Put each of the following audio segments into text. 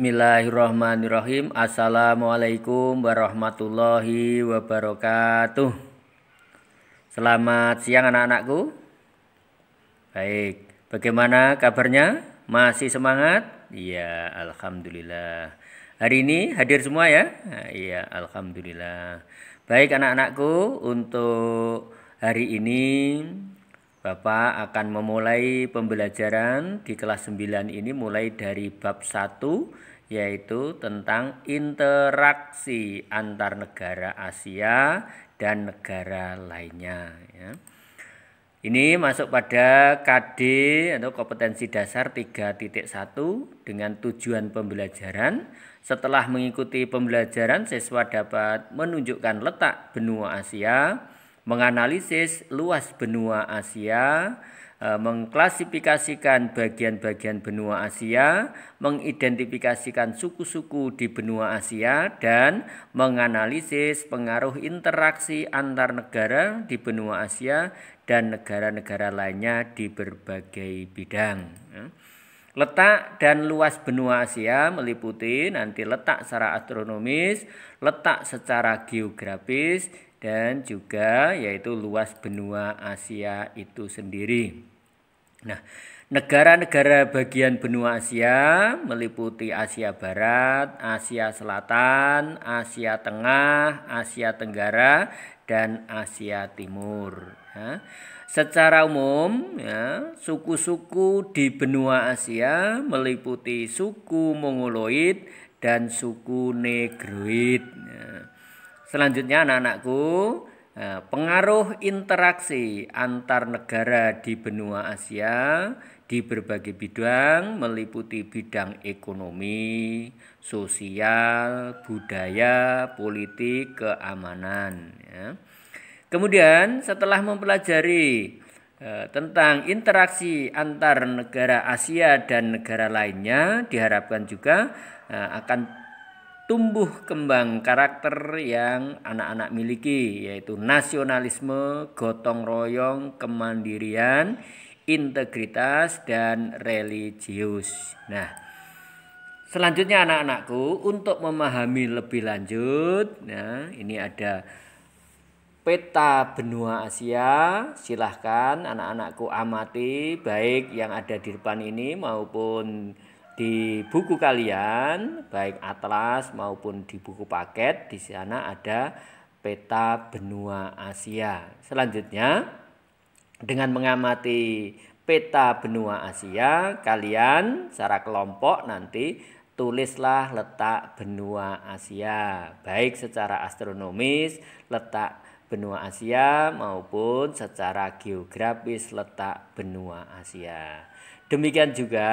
Bismillahirrahmanirrahim Assalamualaikum warahmatullahi wabarakatuh Selamat siang anak-anakku Baik, bagaimana kabarnya? Masih semangat? Iya, Alhamdulillah Hari ini hadir semua ya? Iya, Alhamdulillah Baik anak-anakku, untuk hari ini Bapak akan memulai pembelajaran di kelas 9 ini mulai dari bab 1 yaitu tentang interaksi antar negara Asia dan negara lainnya ya. Ini masuk pada KD atau kompetensi dasar 3.1 dengan tujuan pembelajaran. Setelah mengikuti pembelajaran, siswa dapat menunjukkan letak benua Asia, menganalisis luas benua Asia, e, mengklasifikasikan bagian-bagian benua Asia, mengidentifikasikan suku-suku di benua Asia, dan menganalisis pengaruh interaksi antar negara di benua Asia dan negara-negara lainnya di berbagai bidang. Ya. Letak dan luas benua Asia meliputi nanti letak secara astronomis, letak secara geografis, dan juga yaitu luas benua Asia itu sendiri. Nah, negara-negara bagian benua Asia meliputi Asia Barat, Asia Selatan, Asia Tengah, Asia Tenggara, dan Asia Timur. Ya. Secara umum, suku ya, suku-suku di benua Asia meliputi suku Mongoloid dan suku Negroid. Selanjutnya anak-anakku, eh, pengaruh interaksi antar negara di benua Asia di berbagai bidang meliputi bidang ekonomi, sosial, budaya, politik, keamanan. Ya. Kemudian setelah mempelajari eh, tentang interaksi antar negara Asia dan negara lainnya, diharapkan juga eh, akan tumbuh kembang karakter yang anak-anak miliki yaitu nasionalisme, gotong royong, kemandirian, integritas dan religius. Nah, selanjutnya anak-anakku untuk memahami lebih lanjut, nah ini ada peta benua Asia. Silahkan anak-anakku amati baik yang ada di depan ini maupun di buku kalian baik atlas maupun di buku paket di sana ada peta benua Asia. Selanjutnya dengan mengamati peta benua Asia, kalian secara kelompok nanti tulislah letak benua Asia baik secara astronomis letak benua Asia maupun secara geografis letak benua Asia. Demikian juga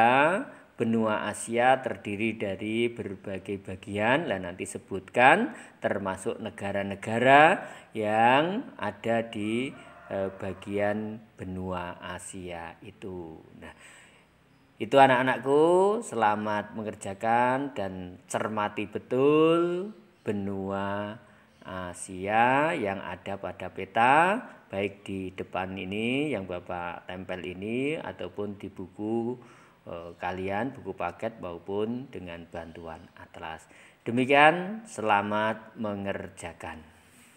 benua Asia terdiri dari berbagai bagian dan nanti sebutkan termasuk negara-negara yang ada di eh, bagian benua Asia itu. Nah, itu anak-anakku, selamat mengerjakan dan cermati betul benua Asia yang ada pada peta baik di depan ini yang Bapak tempel ini ataupun di buku Eh, kalian buku paket maupun dengan bantuan atlas. Demikian, selamat mengerjakan.